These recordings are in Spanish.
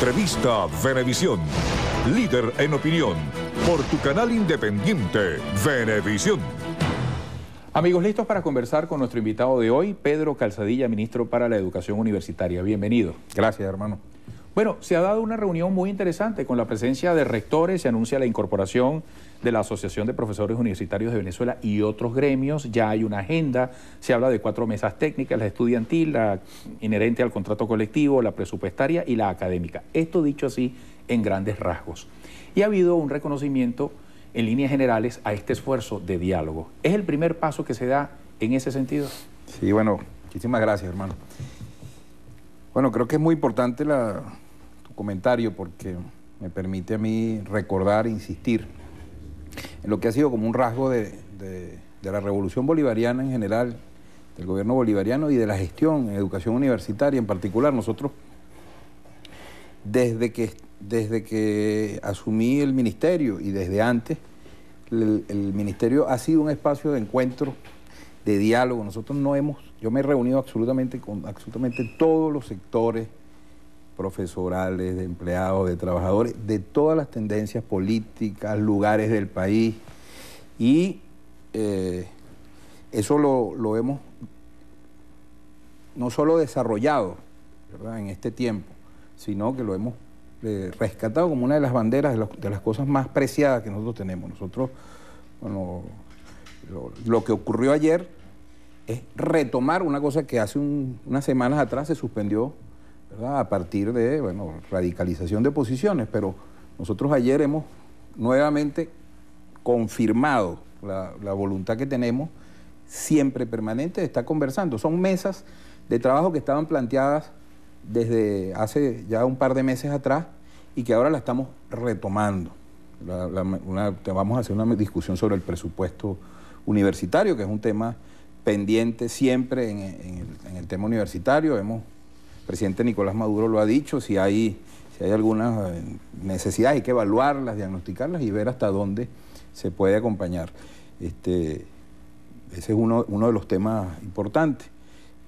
Entrevista Venevisión, líder en opinión, por tu canal independiente, Venevisión. Amigos, listos para conversar con nuestro invitado de hoy, Pedro Calzadilla, ministro para la Educación Universitaria. Bienvenido. Gracias, hermano. Bueno, se ha dado una reunión muy interesante con la presencia de rectores, se anuncia la incorporación de la Asociación de Profesores Universitarios de Venezuela y otros gremios. Ya hay una agenda, se habla de cuatro mesas técnicas, la estudiantil, la inherente al contrato colectivo, la presupuestaria y la académica. Esto dicho así en grandes rasgos. Y ha habido un reconocimiento en líneas generales a este esfuerzo de diálogo. ¿Es el primer paso que se da en ese sentido? Sí, bueno, muchísimas gracias, hermano. Bueno, creo que es muy importante tu comentario porque me permite a mí recordar, e insistir en lo que ha sido como un rasgo de, la revolución bolivariana en general, del gobierno bolivariano y de la gestión en educación universitaria en particular. Nosotros, desde que, desde que asumí el ministerio y desde antes, el, el, ministerio ha sido un espacio de encuentro, de diálogo. Nosotros no hemos, yo me he reunido absolutamente con absolutamente todos los sectores profesorales, de empleados, de trabajadores, de todas las tendencias políticas, lugares del país. Y eh, eso lo, hemos no solo desarrollado en este tiempo, sino que lo hemos eh, rescatado como una de las banderas de, las cosas más preciadas que nosotros tenemos. Nosotros, bueno, lo, que ocurrió ayer es retomar una cosa que hace unas semanas atrás se suspendió a partir de bueno, radicalización de posiciones, pero nosotros ayer hemos nuevamente confirmado la, voluntad que tenemos siempre permanente de estar conversando. Son mesas de trabajo que estaban planteadas desde hace ya un par de meses atrás y que ahora la estamos retomando. vamos a hacer una discusión sobre el presupuesto universitario, que es un tema pendiente siempre en, el, en el tema universitario. Hemos presidente Nicolás Maduro lo ha dicho, si hay, si hay algunas eh, necesidades hay que evaluarlas, diagnosticarlas y ver hasta dónde se puede acompañar. Este, ese es uno, de los temas importantes.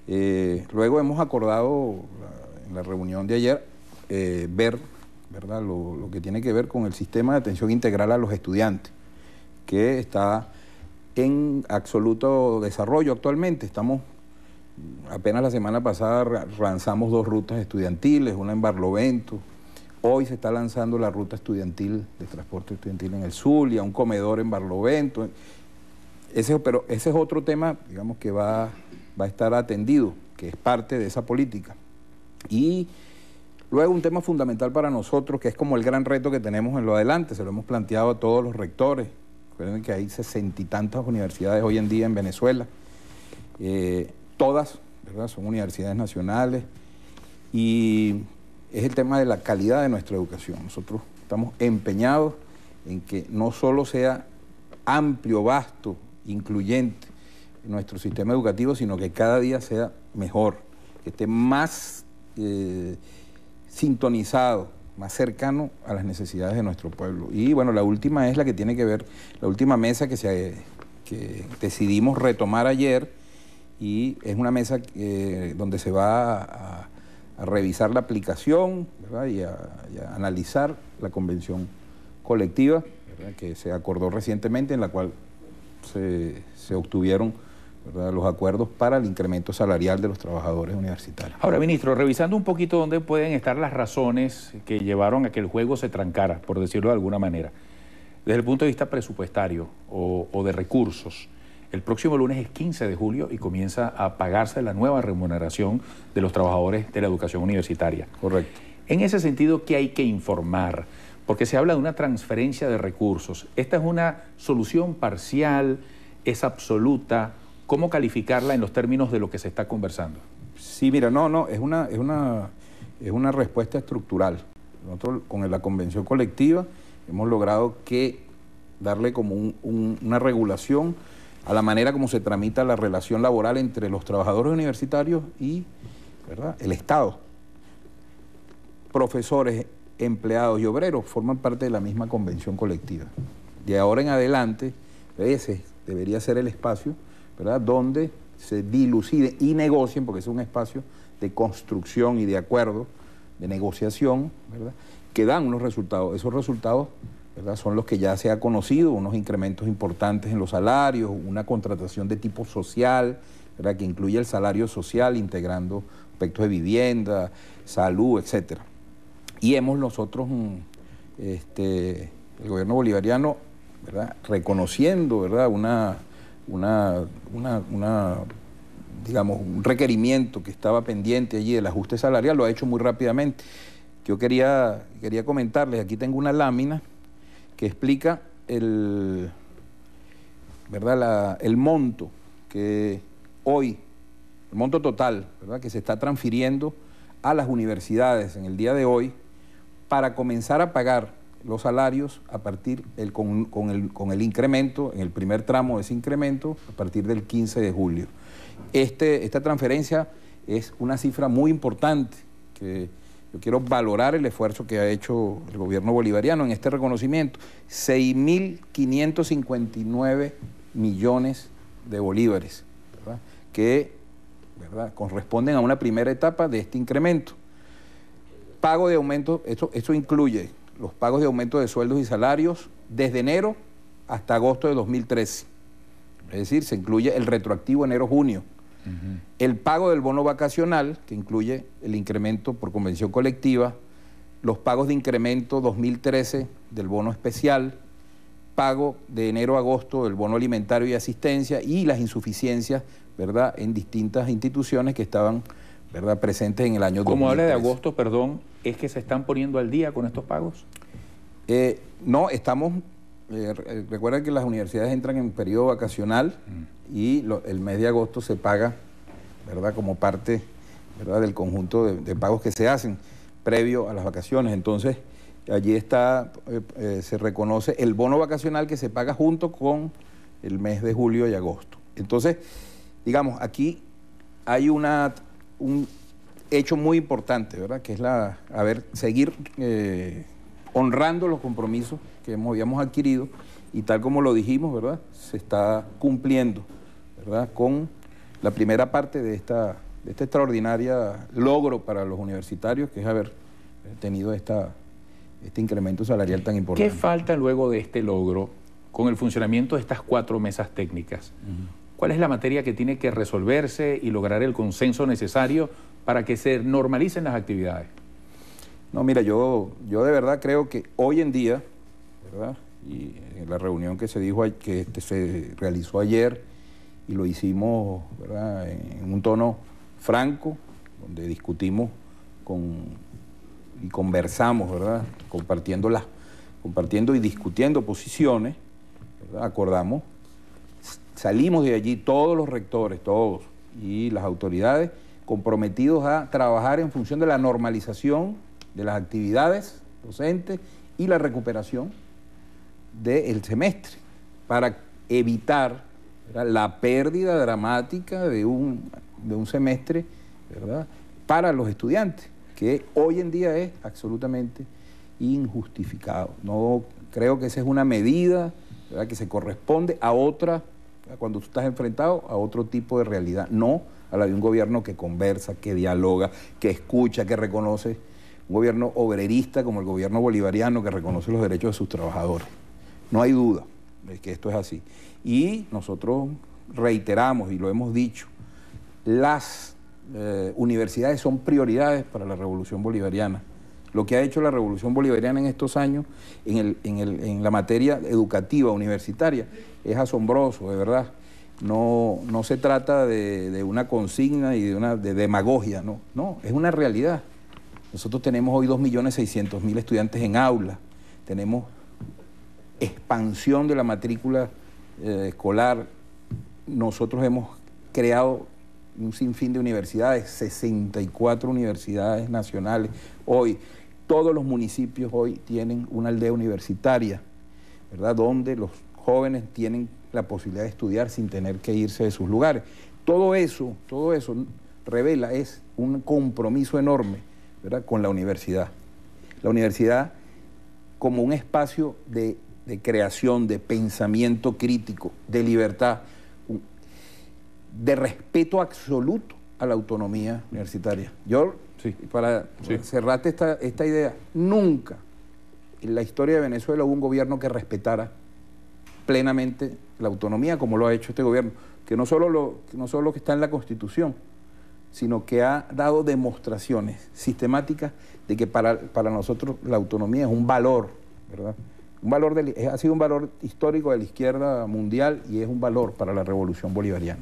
Eh, luego hemos acordado eh, en la reunión de ayer ver ¿verdad? Lo, lo, que tiene que ver con el sistema de atención integral a los estudiantes, que está en absoluto desarrollo actualmente. Estamos apenas la semana pasada lanzamos dos rutas estudiantiles, una en Barlovento, hoy se está lanzando la ruta estudiantil de transporte estudiantil en el sur y a un comedor en Barlovento. Ese, pero ese es otro tema, digamos, que va, va a estar atendido, que es parte de esa política. Y luego un tema fundamental para nosotros, que es como el gran reto que tenemos en lo adelante, se lo hemos planteado a todos los rectores. Recuerden que hay sesenta y tantas universidades hoy en día en Venezuela. Eh, todas, ¿verdad? Son universidades nacionales y es el tema de la calidad de nuestra educación. Nosotros estamos empeñados en que no solo sea amplio, vasto, incluyente nuestro sistema educativo, sino que cada día sea mejor, que esté más eh, sintonizado, más cercano a las necesidades de nuestro pueblo. Y bueno, la última es la que tiene que ver, la última mesa que, se, que decidimos retomar ayer y es una mesa eh, donde se va a, revisar la aplicación Y, a, analizar la convención colectiva que se acordó recientemente, en la cual se, obtuvieron los acuerdos para el incremento salarial de los trabajadores universitarios. Ahora, ministro, revisando un poquito dónde pueden estar las razones que llevaron a que el juego se trancara, por decirlo de alguna manera, desde el punto de vista presupuestario o de recursos. El próximo lunes es 15 de julio y comienza a pagarse la nueva remuneración de los trabajadores de la educación universitaria. Correcto. En ese sentido, ¿qué hay que informar? Porque se habla de una transferencia de recursos. Esta es una solución parcial, es absoluta. ¿Cómo calificarla en los términos de lo que se está conversando? Sí, mira, no, no, es una, es una, es una respuesta estructural. Nosotros con la convención colectiva hemos logrado que darle como una regulación a la manera como se tramita la relación laboral entre los trabajadores universitarios y el Estado. Profesores, empleados y obreros forman parte de la misma convención colectiva. De ahora en adelante, ese debería ser el espacio ¿verdad? donde se dilucide y negocien, porque es un espacio de construcción y de acuerdo, de negociación, ¿verdad? que dan unos resultados. Esos resultados son los que ya se ha conocido, unos incrementos importantes en los salarios, una contratación de tipo social, que incluye el salario social, integrando aspectos de vivienda, salud, etc. Y hemos nosotros, mm, este, el gobierno bolivariano, reconociendo ¿verdad? Una, una, una, digamos, un requerimiento que estaba pendiente allí del ajuste salarial, lo ha hecho muy rápidamente. Yo quería, quería comentarles, aquí tengo una lámina que explica el, ¿verdad? el monto que hoy, el monto total que se está transfiriendo a las universidades en el día de hoy para comenzar a pagar los salarios a partir con, el, con, el, incremento, en el primer tramo de ese incremento, a partir del 15 de julio. Este, esta transferencia es una cifra muy importante que yo quiero valorar el esfuerzo que ha hecho el gobierno bolivariano en este reconocimiento. 6.559 millones de bolívares, que corresponden a una primera etapa de este incremento. Pago de aumento, esto, incluye los pagos de aumento de sueldos y salarios desde enero hasta agosto de 2013. Es decir, se incluye el retroactivo enero-junio. El pago del bono vacacional, que incluye el incremento por convención colectiva, los pagos de incremento 2013 del bono especial, pago de enero a agosto del bono alimentario y asistencia y las insuficiencias, ¿verdad?, en distintas instituciones que estaban, ¿verdad?, presentes en el año 2013. Como habla de agosto, perdón, ¿es que se están poniendo al día con estos pagos? Eh, no, estamos eh, eh, recuerda que las universidades entran en periodo vacacional mm. y el mes de agosto se paga, ¿verdad? Como parte, ¿verdad? Del conjunto de, pagos que se hacen previo a las vacaciones. Entonces, allí está, eh, se reconoce el bono vacacional que se paga junto con el mes de julio y agosto. Entonces, digamos, aquí hay una, un hecho muy importante, ¿verdad? Que es la, a ver, seguir honrando los compromisos que habíamos adquirido y tal como lo dijimos, ¿verdad? Se está cumpliendo, ¿verdad? Con la primera parte de esta, de logro para los universitarios, que es haber eh, tenido esta, este incremento salarial tan importante. ¿Qué falta luego de este logro con el funcionamiento de estas cuatro mesas técnicas? ¿Cuál es la materia que tiene que resolverse y lograr el consenso necesario para que se normalicen las actividades? No, mira, yo, yo de verdad creo que hoy en día, ¿verdad? Y en la reunión que se dijo que este, se realizó ayer y lo hicimos, ¿verdad? En un tono franco, donde discutimos y conversamos, ¿verdad? Compartiendo compartiendo y discutiendo posiciones, ¿verdad? acordamos. Salimos de allí todos los rectores, todos, y las autoridades comprometidos a trabajar en función de la normalización de las actividades docentes y la recuperación del semestre para evitar la pérdida dramática de un, un semestre ¿verdad? para los estudiantes, que hoy en día es absolutamente injustificado. No creo que esa es una medida que se corresponde a otra, cuando tú estás enfrentado a otro tipo de realidad, no a la de un gobierno que conversa, que dialoga, que escucha, que reconoce un gobierno obrerista como el gobierno bolivariano que reconoce los derechos de sus trabajadores. No hay duda de que esto es así. Y nosotros reiteramos y lo hemos dicho, las eh, universidades son prioridades para la revolución bolivariana. Lo que ha hecho la revolución bolivariana en estos años en, el, en, el, en la materia educativa universitaria es asombroso, de verdad. No, se trata de, de, una consigna y de una de demagogia, no, no, es una realidad. Nosotros tenemos hoy 2.600.000 estudiantes en aula, tenemos expansión de la matrícula eh, escolar, nosotros hemos creado un sinfín de universidades, 64 universidades nacionales hoy. Todos los municipios hoy tienen una aldea universitaria, ¿verdad? Donde los jóvenes tienen la posibilidad de estudiar sin tener que irse de sus lugares. Todo eso, todo eso revela es un compromiso enorme con la universidad. La universidad como un espacio de, creación, de pensamiento crítico, de libertad, de respeto absoluto a la autonomía universitaria. Yo, para cerrarte esta, idea, nunca en la historia de Venezuela hubo un gobierno que respetara plenamente la autonomía como lo ha hecho este gobierno, que no solo lo que está en la Constitución, sino que ha dado demostraciones sistemáticas de que para, para nosotros la autonomía es un valor, ¿verdad? Un valor ha sido un valor histórico de la izquierda mundial y es un valor para la revolución bolivariana.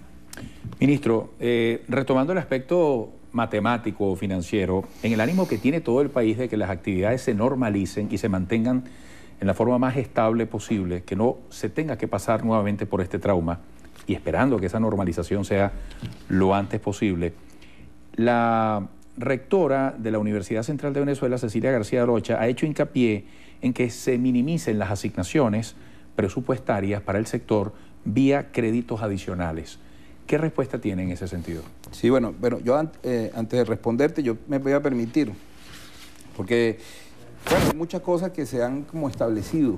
Ministro, eh, retomando el aspecto matemático o financiero, en el ánimo que tiene todo el país de que las actividades se normalicen y se mantengan en la forma más estable posible, que no se tenga que pasar nuevamente por este trauma, y esperando que esa normalización sea lo antes posible, la rectora de la Universidad Central de Venezuela, Cecilia García Rocha, ha hecho hincapié en que se minimicen las asignaciones presupuestarias para el sector vía créditos adicionales. ¿Qué respuesta tiene en ese sentido? Sí, bueno, bueno yo eh, antes de responderte, yo me voy a permitir, porque hay muchas cosas que se han como establecido,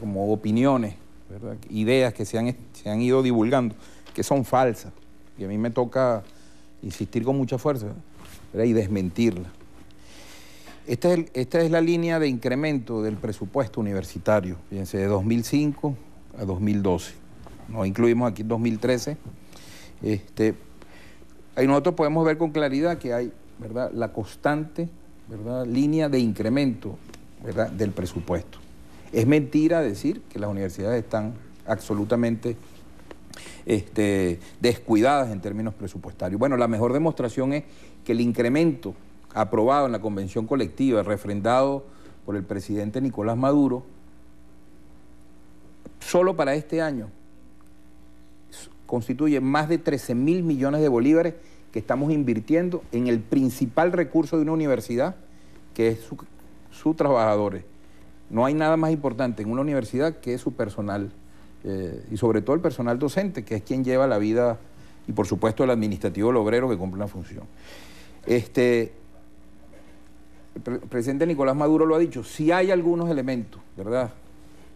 como opiniones, ideas que se han, se han ido divulgando, que son falsas, y a mí me toca insistir con mucha fuerza y desmentirla. Esta es, la línea de incremento del presupuesto universitario, fíjense, de 2005 a 2012. No incluimos aquí 2013. Este, ahí nosotros podemos ver con claridad que hay la constante línea de incremento del presupuesto. Es mentira decir que las universidades están absolutamente este, descuidadas en términos presupuestarios. Bueno, la mejor demostración es que el incremento aprobado en la convención colectiva, refrendado por el presidente Nicolás Maduro, solo para este año constituye más de 13 mil millones de bolívares que estamos invirtiendo en el principal recurso de una universidad, que es sus su trabajadores. No hay nada más importante en una universidad que es su personal. Eh, y sobre todo el personal docente, que es quien lleva la vida, y por supuesto el administrativo, el obrero que cumple una función. Este, el presidente Nicolás Maduro lo ha dicho, si hay algunos elementos, ¿verdad?,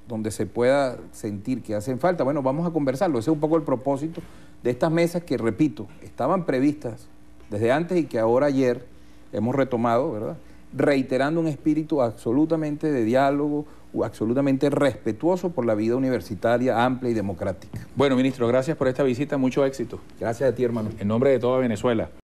donde se pueda sentir que hacen falta, bueno, vamos a conversarlo. Ese es un poco el propósito de estas mesas que, repito, estaban previstas desde antes y que ahora ayer hemos retomado, ¿verdad? Reiterando un espíritu absolutamente de diálogo, absolutamente respetuoso por la vida universitaria amplia y democrática. Bueno, ministro, gracias por esta visita, mucho éxito. Gracias a ti, hermano. En nombre de toda Venezuela.